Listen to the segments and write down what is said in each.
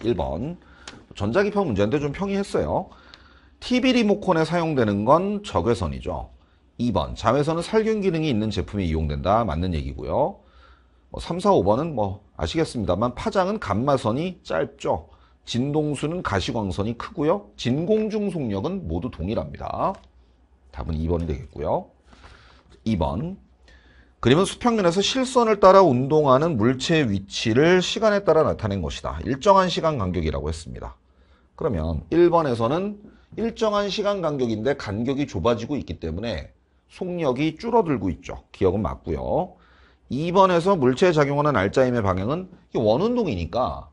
1번 전자기평 문제인데 좀 평이했어요. TV 리모컨에 사용되는 건 적외선이죠. 2번 자외선은 살균 기능이 있는 제품이 이용된다. 맞는 얘기고요. 뭐 3, 4, 5번은 뭐 아시겠습니다만 파장은 감마선이 짧죠. 진동수는 가시광선이 크고요. 진공중 속력은 모두 동일합니다. 답은 2번이 되겠고요. 2번 그림은 수평면에서 실선을 따라 운동하는 물체의 위치를 시간에 따라 나타낸 것이다. 일정한 시간 간격이라고 했습니다. 그러면 1번에서는 일정한 시간 간격인데 간격이 좁아지고 있기 때문에 속력이 줄어들고 있죠. 기억은 맞고요. 2번에서 물체에 작용하는 알짜임의 방향은 원운동이니까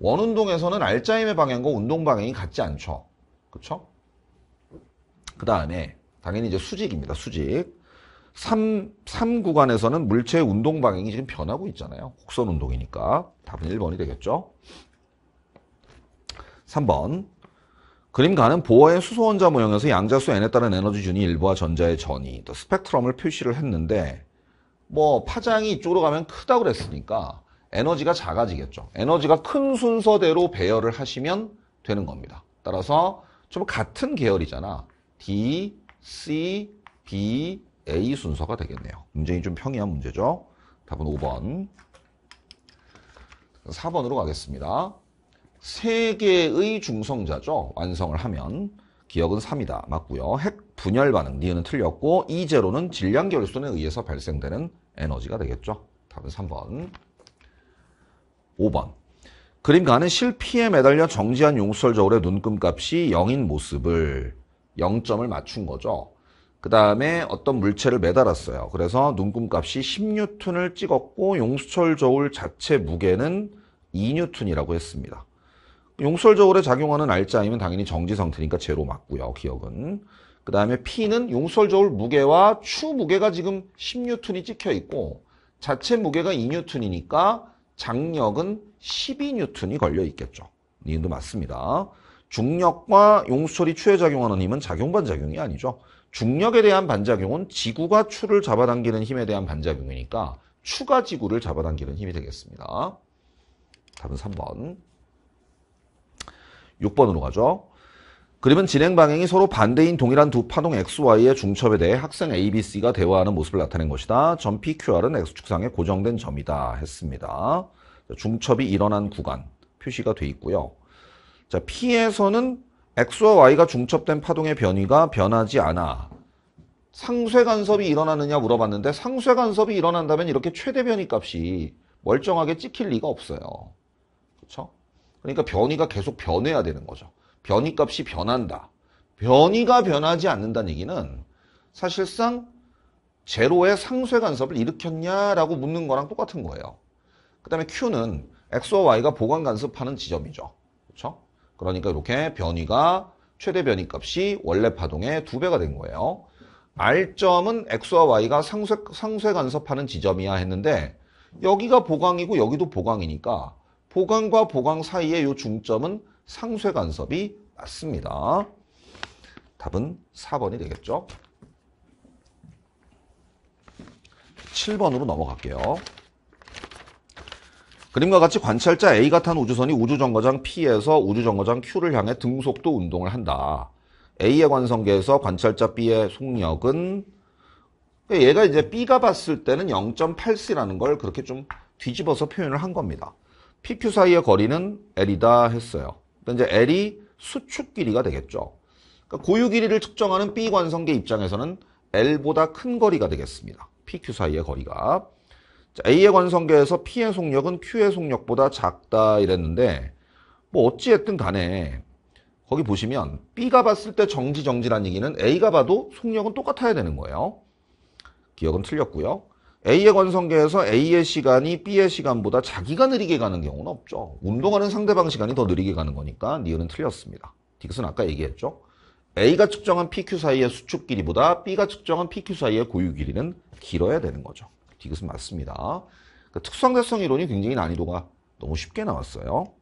원운동에서는 알짜임의 방향과 운동 방향이 같지 않죠. 그렇죠? 그 다음에 당연히 이제 수직입니다. 수직. 3, 3구간에서는 물체의 운동 방향이 지금 변하고 있잖아요. 곡선 운동이니까 답은 1번이 되겠죠. 3번 그림가는 보어의 수소 원자 모형에서 양자수 n에 따른 에너지 준이 일부와 전자의 전이 또 스펙트럼을 표시를 했는데 뭐 파장이 이쪽으로 가면 크다고 그랬으니까 에너지가 작아지겠죠. 에너지가 큰 순서대로 배열을 하시면 되는 겁니다. 따라서 좀 같은 계열이잖아. D, C, B, A 순서가 되겠네요. 굉장히 좀 평이한 문제죠. 답은 5번. 4번으로 가겠습니다. 3개의 중성자죠. 완성을 하면 기억은 3이다. 맞고요. 핵 분열 반응, 니은은 틀렸고 이 e 제로는 질량 결손에 의해서 발생되는 에너지가 되겠죠. 답은 3번. 5번. 그림가는 실피에 매달려 정지한 용설저울의 눈금값이 0인 모습을 0점을 맞춘 거죠. 그 다음에 어떤 물체를 매달았어요. 그래서 눈금값이 10뉴턴을 찍었고 용수철 저울 자체 무게는 2뉴턴이라고 했습니다. 용수철 저울에 작용하는 R자이면 당연히 정지 상태니까 제로 맞고요. 기억은. 그 다음에 P는 용수철 저울 무게와 추 무게가 지금 10뉴턴이 찍혀 있고 자체 무게가 2뉴턴이니까 장력은 12뉴턴이 걸려 있겠죠. 이도 맞습니다. 중력과 용수철이 추에 작용하는 힘은 작용반작용이 아니죠. 중력에 대한 반작용은 지구가 추를 잡아당기는 힘에 대한 반작용이니까 추가 지구를 잡아당기는 힘이 되겠습니다. 답은 3번. 6번으로 가죠. 그림은 진행 방향이 서로 반대인 동일한 두 파동 XY의 중첩에 대해 학생 ABC가 대화하는 모습을 나타낸 것이다. 점 PQR은 X축상에 고정된 점이다. 했습니다. 중첩이 일어난 구간 표시가 돼 있고요. 자, P에서는 X와 Y가 중첩된 파동의 변위가 변하지 않아. 상쇄 간섭이 일어나느냐 물어봤는데 상쇄 간섭이 일어난다면 이렇게 최대 변이 값이 멀쩡하게 찍힐 리가 없어요. 그렇죠? 그러니까 변이가 계속 변해야 되는 거죠. 변이 값이 변한다. 변이가 변하지 않는다는 얘기는 사실상 제로의 상쇄 간섭을 일으켰냐라고 묻는 거랑 똑같은 거예요. 그 다음에 Q는 X와 Y가 보관 간섭하는 지점이죠. 그렇죠? 그러니까 이렇게 변이가 최대 변이값이 원래 파동의 2배가된 거예요. R점은 X와 Y가 상쇄, 상쇄 간섭하는 지점이야 했는데 여기가 보강이고 여기도 보강이니까 보강과 보강 사이의 이 중점은 상쇄 간섭이 맞습니다. 답은 4번이 되겠죠. 7번으로 넘어갈게요. 그림과 같이 관찰자 A가 탄 우주선이 우주정거장 P에서 우주정거장 Q를 향해 등속도 운동을 한다. A의 관성계에서 관찰자 B의 속력은 얘가 이제 B가 봤을 때는 0.8C라는 걸 그렇게 좀 뒤집어서 표현을 한 겁니다. PQ 사이의 거리는 L이다 했어요. 근데 이제 L이 수축 길이가 되겠죠. 그러니까 고유 길이를 측정하는 B 관성계 입장에서는 L보다 큰 거리가 되겠습니다. PQ 사이의 거리가. A의 관성계에서 P의 속력은 Q의 속력보다 작다 이랬는데 뭐 어찌했든 간에 거기 보시면 B가 봤을 때 정지 정지란 얘기는 A가 봐도 속력은 똑같아야 되는 거예요. 기억은 틀렸고요. A의 관성계에서 A의 시간이 B의 시간보다 자기가 느리게 가는 경우는 없죠. 운동하는 상대방 시간이 더 느리게 가는 거니까 니은은 틀렸습니다. 딕슨 아까 얘기했죠. A가 측정한 PQ 사이의 수축 길이보다 B가 측정한 PQ 사이의 고유 길이는 길어야 되는 거죠. 이것은 맞습니다. 그러니까 특수상대성 이론이 굉장히 난이도가 너무 쉽게 나왔어요.